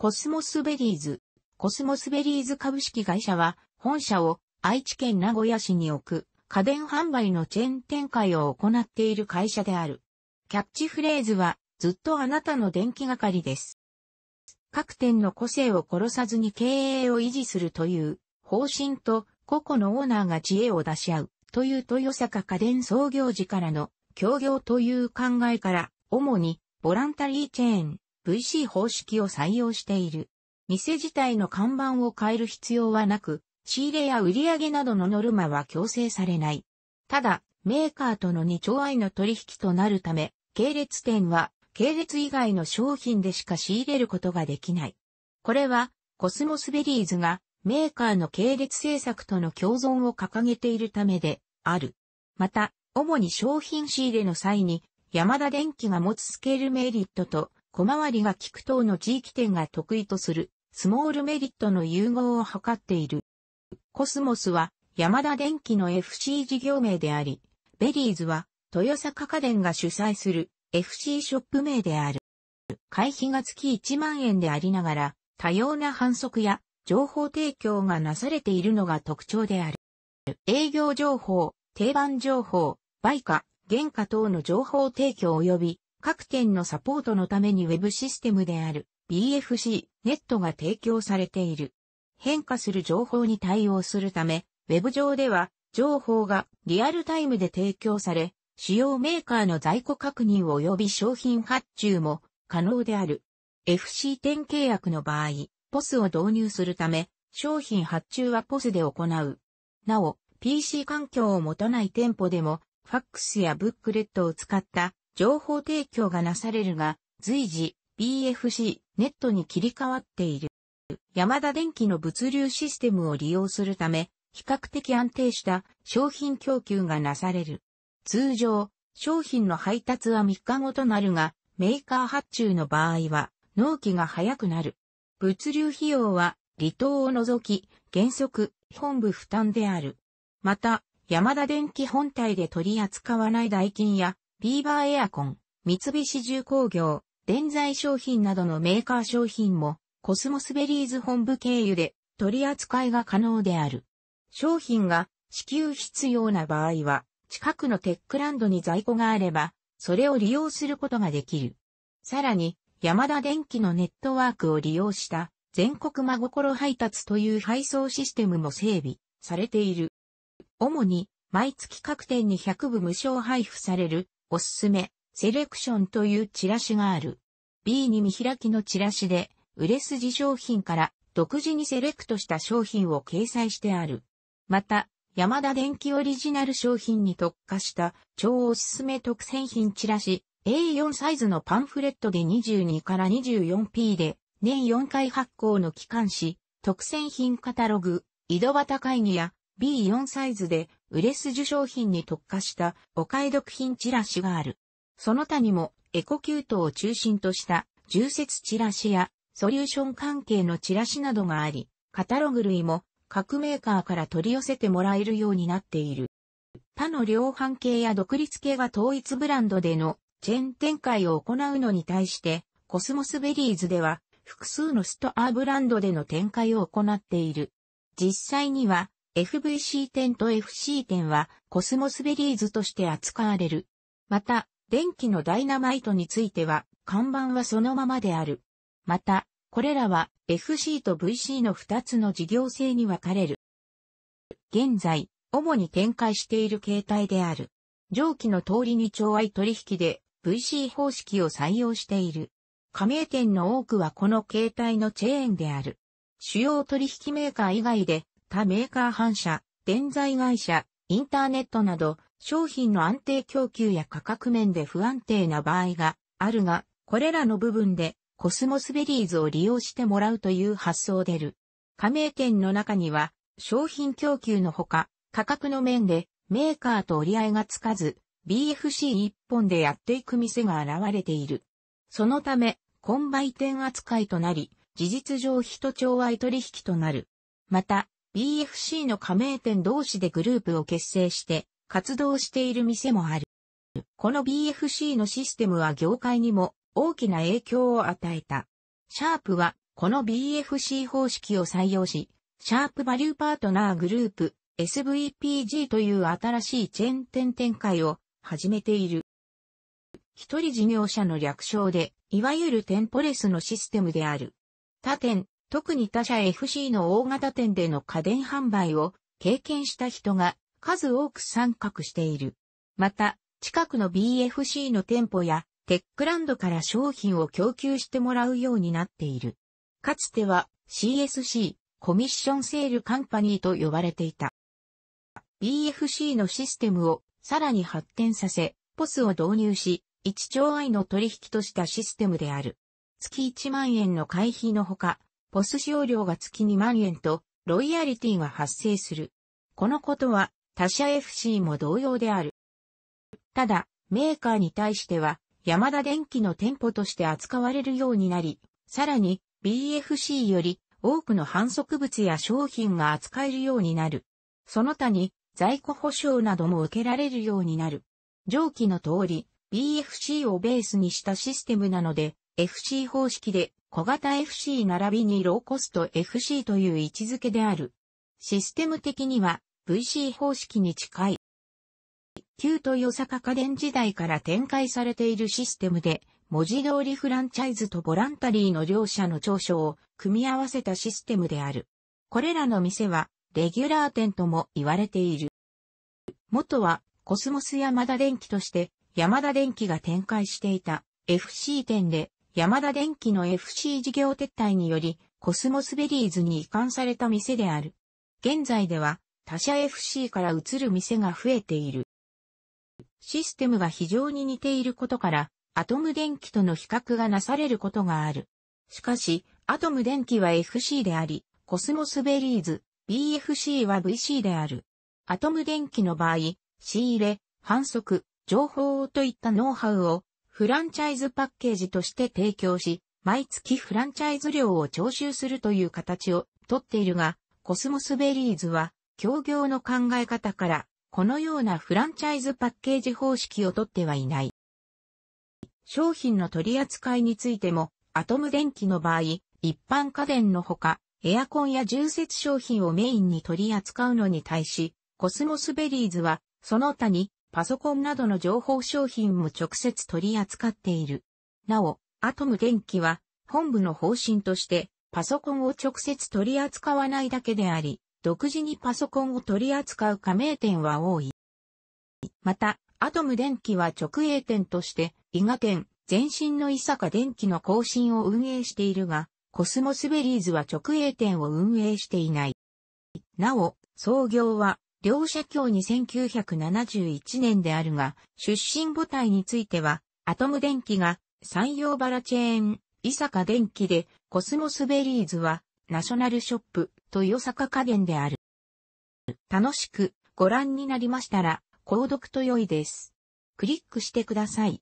コスモスベリーズ。コスモスベリーズ株式会社は、本社を愛知県名古屋市に置く家電販売のチェーン展開を行っている会社である。キャッチフレーズは、ずっとあなたの電気係です。各店の個性を殺さずに経営を維持するという方針と個々のオーナーが知恵を出し合うという豊坂家電創業時からの協業という考えから主にボランタリーチェーン、VC 方式を採用している。店自体の看板を変える必要はなく、仕入れや売上などのノルマは強制されない。ただ、メーカーとの2兆愛の取引となるため、系列店は、系列以外の商品でしか仕入れることができない。これは、コスモスベリーズが、メーカーの系列政策との共存を掲げているためで、ある。また、主に商品仕入れの際に、山田電機が持つスケールメリットと、小回りが利く等の地域点が得意とする、スモールメリットの融合を図っている。コスモスは、山田電機の FC 事業名であり、ベリーズは、豊坂家電が主催する FC ショップ名である。会費が月1万円でありながら、多様な反則や情報提供がなされているのが特徴である。営業情報、定番情報、売価、原価等の情報提供及び各店のサポートのために Web システムである BFC ネットが提供されている。変化する情報に対応するため、Web 上では情報がリアルタイムで提供され、主要メーカーの在庫確認及び商品発注も可能である。f c 店契約の場合、POS を導入するため、商品発注は POS で行う。なお、PC 環境を持たない店舗でも、ファックスやブックレットを使った情報提供がなされるが、随時 BFC ネットに切り替わっている。山田電機の物流システムを利用するため、比較的安定した商品供給がなされる。通常、商品の配達は3日後となるが、メーカー発注の場合は、納期が早くなる。物流費用は、離島を除き、原則、本部負担である。また、山田電機本体で取り扱わない代金や、ビーバーエアコン、三菱重工業、電材商品などのメーカー商品も、コスモスベリーズ本部経由で取り扱いが可能である。商品が支給必要な場合は、近くのテックランドに在庫があれば、それを利用することができる。さらに、山田電機のネットワークを利用した全国真心配達という配送システムも整備されている。主に毎月各店に100部無償配布されるおすすめ、セレクションというチラシがある。B に見開きのチラシで、売れ筋商品から独自にセレクトした商品を掲載してある。また、山田電機オリジナル商品に特化した超おすすめ特選品チラシ A4 サイズのパンフレットで22から 24P で年4回発行の期間紙、特選品カタログ井戸端会議や B4 サイズで売れ筋商品に特化したお買い得品チラシがある。その他にも、エコキュートを中心とした重節チラシやソリューション関係のチラシなどがあり、カタログ類も各メーカーから取り寄せてもらえるようになっている。他の量販系や独立系が統一ブランドでのチェーン展開を行うのに対して、コスモスベリーズでは複数のストアブランドでの展開を行っている。実際には FVC 点と FC 点はコスモスベリーズとして扱われる。また、電気のダイナマイトについては、看板はそのままである。また、これらは FC と VC の2つの事業性に分かれる。現在、主に展開している形態である。上記の通りに調愛取引で VC 方式を採用している。加盟店の多くはこの形態のチェーンである。主要取引メーカー以外で他メーカー反社、電材会社、インターネットなど、商品の安定供給や価格面で不安定な場合があるが、これらの部分でコスモスベリーズを利用してもらうという発想でる。加盟店の中には、商品供給のほか、価格の面でメーカーと折り合いがつかず、BFC 一本でやっていく店が現れている。そのため、コンバイ店扱いとなり、事実上人調愛取引となる。また、BFC の加盟店同士でグループを結成して活動している店もある。この BFC のシステムは業界にも大きな影響を与えた。シャープはこの BFC 方式を採用し、シャープバリューパートナーグループ SVPG という新しいチェーン店展開を始めている。一人事業者の略称で、いわゆる店舗レスのシステムである。他店、特に他社 FC の大型店での家電販売を経験した人が数多く参画している。また、近くの BFC の店舗やテックランドから商品を供給してもらうようになっている。かつては CSC、コミッションセールカンパニーと呼ばれていた。BFC のシステムをさらに発展させ、ポスを導入し、1兆愛の取引としたシステムである。月1万円の会費のほか、ポス使用料が月2万円と、ロイヤリティが発生する。このことは、他社 FC も同様である。ただ、メーカーに対しては、山田電機の店舗として扱われるようになり、さらに BFC より多くの反則物や商品が扱えるようになる。その他に在庫保証なども受けられるようになる。上記の通り、BFC をベースにしたシステムなので、FC 方式で小型 FC 並びにローコスト FC という位置づけである。システム的には VC 方式に近い。旧豊坂家電時代から展開されているシステムで、文字通りフランチャイズとボランタリーの両者の長所を組み合わせたシステムである。これらの店は、レギュラー店とも言われている。元は、コスモス山田電機として、山田電機が展開していた FC 店で、山田電機の FC 事業撤退により、コスモスベリーズに移管された店である。現在では、他社 FC から移る店が増えている。システムが非常に似ていることから、アトム電機との比較がなされることがある。しかし、アトム電機は FC であり、コスモスベリーズ、BFC は VC である。アトム電機の場合、仕入れ、反則、情報といったノウハウをフランチャイズパッケージとして提供し、毎月フランチャイズ料を徴収するという形をとっているが、コスモスベリーズは、協業の考え方から、このようなフランチャイズパッケージ方式をとってはいない。商品の取り扱いについても、アトム電機の場合、一般家電のほか、エアコンや重設商品をメインに取り扱うのに対し、コスモスベリーズは、その他にパソコンなどの情報商品も直接取り扱っている。なお、アトム電機は、本部の方針として、パソコンを直接取り扱わないだけであり、独自にパソコンを取り扱う加盟店は多い。また、アトム電機は直営店として、伊賀県、前身の伊坂電機の更新を運営しているが、コスモスベリーズは直営店を運営していない。なお、創業は両社協に1971年であるが、出身母体については、アトム電機が山陽バラチェーン、伊坂電機で、コスモスベリーズは、ナショナルショップ、豊坂加減である。楽しくご覧になりましたら、購読と良いです。クリックしてください。